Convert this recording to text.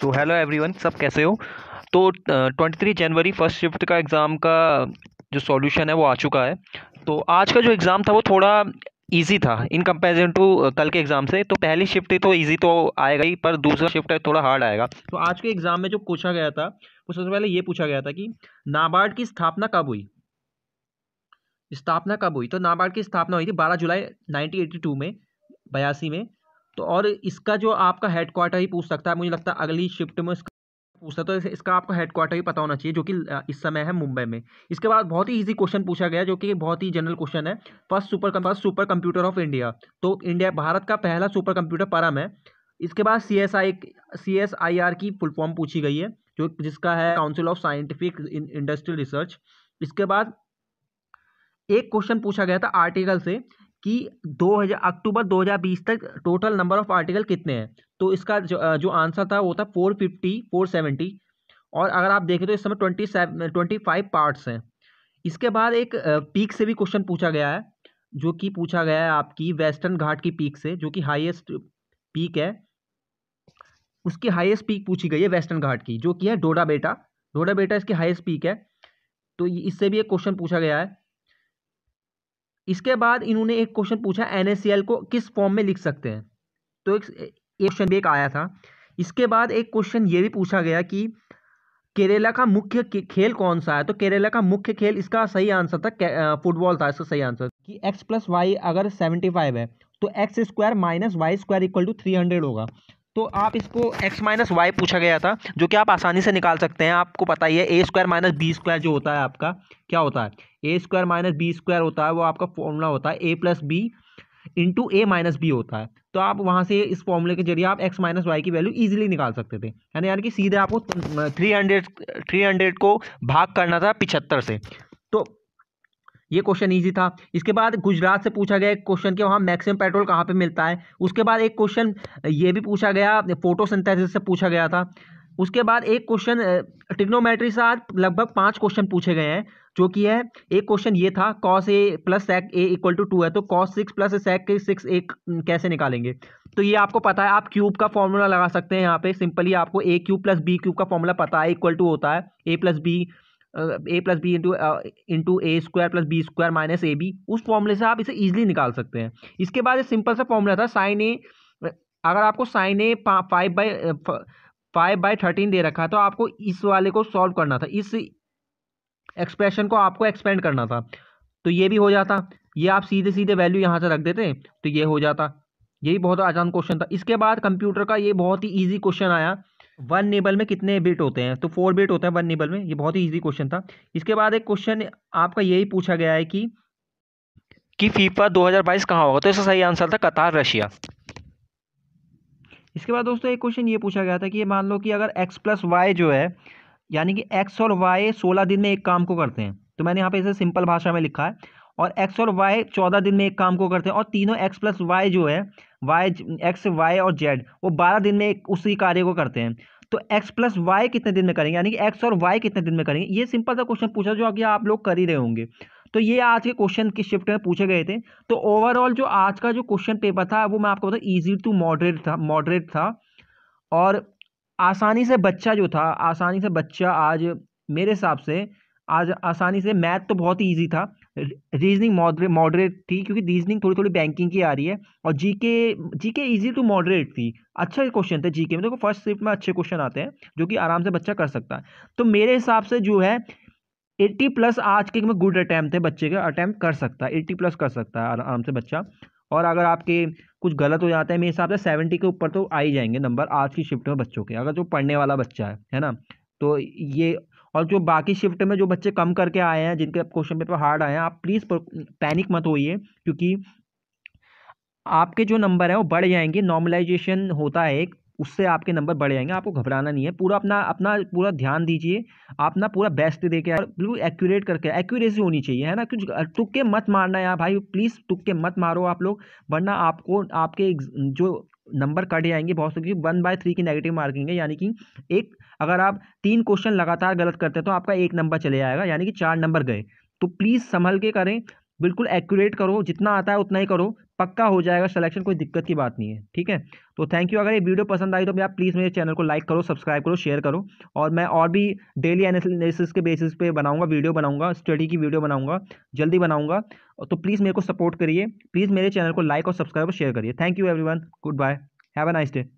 तो hello everyone सब कैसे हो तो ट्वेंटी थ्री जनवरी फर्स्ट शिफ्ट का एग्ज़ाम का जो सॉल्यूशन है वो आ चुका है तो आज का जो एग्ज़ाम था वो थोड़ा ईजी था इन कंपेरिजन टू कल के एग्ज़ाम से तो पहली शिफ्ट तो ईजी तो आएगा ही पर दूसरा शिफ्ट है थोड़ा हार्ड आएगा तो आज के एग्ज़ाम में जो पूछा गया था वो सबसे पहले ये पूछा गया था कि नाबार्ड की स्थापना कब हुई स्थापना कब हुई तो नाबार्ड की स्थापना हुई थी बारह जुलाई नाइनटीन एटी टू में बयासी में तो और इसका जो आपका हेड क्वार्टर ही पूछ सकता है मुझे लगता है अगली शिफ्ट में इसका पूछता तो इसका आपको हेड क्वार्टर ही पता होना चाहिए जो कि इस समय है मुंबई में इसके बाद बहुत ही इजी क्वेश्चन पूछा गया जो कि बहुत ही जनरल क्वेश्चन है first super first super computer of India तो इंडिया भारत का पहला सुपर कंप्यूटर परम है इसके बाद C S I C S I R की फुल फॉर्म पूछी गई है जो जिसका है council of scientific industrial research इसके बाद एक क्वेश्चन पूछा गया था आर्टिकल से कि दो हज़ार अक्टूबर 2020 तक टोटल नंबर ऑफ आर्टिकल कितने हैं तो इसका जो जो आंसर था वो था फोर फिफ्टी फोर सेवेंटी और अगर आप देखें तो इस समय twenty seven twenty five parts हैं इसके बाद एक पीक से भी क्वेश्चन पूछा गया है जो कि पूछा गया है आपकी वेस्टर्न घाट की पीक से जो कि हाईएस्ट पीक है उसकी हाईएस्ट पीक पूछी गई है वेस्टर्न घाट की जो कि है डोडा बेटा डोडा बेटा इसकी हाईएस्ट पीक है तो इससे भी एक क्वेश्चन पूछा गया है इसके बाद इन्होंने एक क्वेश्चन पूछा एन को किस फॉर्म में लिख सकते हैं तो एक क्वेश्चन भी एक आया था इसके बाद एक क्वेश्चन ये भी पूछा गया कि केरला का मुख्य खेल कौन सा है तो केरला का मुख्य खेल इसका सही आंसर था फुटबॉल था इसका सही आंसर कि एक्स प्लस वाई अगर सेवेंटी फाइव है तो X square minus Y square equal to three hundred होगा तो आप इसको x माइनस वाई पूछा गया था जो कि आप आसानी से निकाल सकते हैं आपको पता ही है A square minus B square जो होता है आपका क्या होता है A square minus B square होता है वो आपका फॉर्मूला होता है A plus B into A minus B होता है तो आप वहाँ से इस फॉर्मूले के जरिए आप x माइनस वाई की वैल्यू ईजिली निकाल सकते थे यानी यानी कि सीधे आपको थ्री हंड्रेड थ्री हंड्रेड को भाग करना था पिछहत्तर से तो ये क्वेश्चन ईजी था इसके बाद गुजरात से पूछा गया एक क्वेश्चन कि वहाँ मैक्सिमम पेट्रोल कहाँ पर मिलता है उसके बाद एक क्वेश्चन ये भी पूछा गया फोटो से पूछा गया था उसके बाद एक क्वेश्चन टिग्नोमेट्री से आज लगभग पाँच क्वेश्चन पूछे गए हैं जो कि है एक क्वेश्चन ये था cos A plus sec A equal to two है तो cos six plus sec six एक कैसे निकालेंगे तो ये आपको पता है आप क्यूब का फॉर्मूला लगा सकते हैं यहाँ पे सिंपली आपको A cube plus B cube का फॉर्मूला पता है इक्वल टू होता है A plus B A plus B into into A square plus B square minus A B उस फॉर्मूले से आप इसे ईजिली निकाल सकते हैं इसके बाद एक सिंपल सा फॉर्मूला था साइन ए अगर आपको sine A five by five by thirteen दे रखा है तो आपको इस वाले को सॉल्व करना था इस एक्सप्रेशन को आपको एक्सपेंड करना था तो ये भी हो जाता ये आप सीधे सीधे वैल्यू यहाँ से रख देते तो ये हो जाता ये भी बहुत आसान क्वेश्चन था इसके बाद कंप्यूटर का ये बहुत ही ईजी क्वेश्चन आया वन नेबल में कितने बिट होते हैं तो फोर बिट होते हैं वन नेबल में ये बहुत ही इजी क्वेश्चन था इसके बाद एक क्वेश्चन आपका यही पूछा गया है कि कि फीफा 2022 कहाँ होगा तो इसका सही आंसर था कतार रशिया इसके बाद दोस्तों एक क्वेश्चन ये पूछा गया था कि ये मान लो कि अगर एक्स प्लस वाई जो है यानी कि एक्स और वाई सोलह दिन में एक काम को करते हैं तो मैंने यहाँ पे इसे सिंपल भाषा में लिखा है और एक्स और वाई चौदह दिन में एक काम को करते हैं और तीनों एक्स प्लस वाई जो है वाई एक्स वाई और जेड वो बारह दिन में एक उसी कार्य को करते हैं तो एक्स प्लस वाई कितने दिन में करेंगे यानी कि एक्स और वाई कितने दिन में करेंगे ये सिंपल सा क्वेश्चन पूछा जो कि आप लोग कर ही रहे होंगे तो ये आज के क्वेश्चन की शिफ्ट में पूछे गए थे तो ओवरऑल जो आज का जो क्वेश्चन पेपर था वो मैं आपको बता ईजी टू मॉडरेट था मॉडरेट था और आसानी से बच्चा जो था आसानी से बच्चा आज मेरे हिसाब से आज आसानी से मैथ तो बहुत ही ईजी था रीजनिंग मॉडरेट मॉडरेट थी क्योंकि रीजनिंग थोड़ी थोड़ी बैंकिंग की आ रही है और जी के जी के ईजी टू मॉडरेट थी अच्छा क्वेश्चन था जी के में देखो फर्स्ट शिफ्ट में अच्छे क्वेश्चन आते हैं जो कि आराम से बच्चा कर सकता है तो मेरे हिसाब से जो है एट्टी प्लस आज के में गुड अटैम्प्ट है बच्चे का अटैम्प्ट कर सकता है एट्टी प्लस कर सकता है आराम से बच्चा और अगर आपके कुछ गलत हो जाता है मेरे हिसाब से सेवेंटी के ऊपर तो आ ही जाएंगे नंबर आज की शिफ्ट में बच्चों के अगर जो पढ़ने वाला बच्चा है है ना तो ये और जो बाकी शिफ्ट में जो बच्चे कम करके आए हैं जिनके क्वेश्चन पेपर हार्ड आए हैं आप प्लीज़ पैनिक मत होइए क्योंकि आपके जो नंबर हैं वो बढ़ जाएंगे नॉर्मलाइजेशन होता है एक उससे आपके नंबर बढ़ जाएंगे आपको घबराना नहीं है पूरा अपना अपना पूरा ध्यान दीजिए आप ना पूरा बेस्ट दे के बिल्कुल एक्यूरेट करके एक्यूरेसी होनी चाहिए है ना कुछ तुक्के मत मारना यार भाई प्लीज़ तुक्के मत मारो आप लोग वरना आपको आपके जो नंबर कट जाएंगे बहुत से वन बाय थ्री की नेगेटिव मार्किंग है यानी कि एक अगर आप तीन क्वेश्चन लगातार गलत करते हैं तो आपका एक नंबर चले जाएगा यानी कि चार नंबर गए तो प्लीज़ संभल के करें बिल्कुल एक्यूरेट करो जितना आता है उतना ही करो पक्का हो जाएगा सिलेक्शन कोई दिक्कत की बात नहीं है ठीक है तो थैंक यू अगर ये वीडियो पसंद आई तो आप प्लीज़ मेरे चैनल को लाइक करो सब्सक्राइब करो शेयर करो और मैं और भी डेली एनालिसिस के बेसिस पे बनाऊंगा वीडियो बनाऊंगा स्टडी की वीडियो बनाऊंगा जल्दी बनाऊंगा तो प्लीज़ मेरे को सपोर्ट करिए प्लीज़ मेरे चैनल को लाइक और सब्सक्राइब और शेयर करिए thank you every good bye have a nice day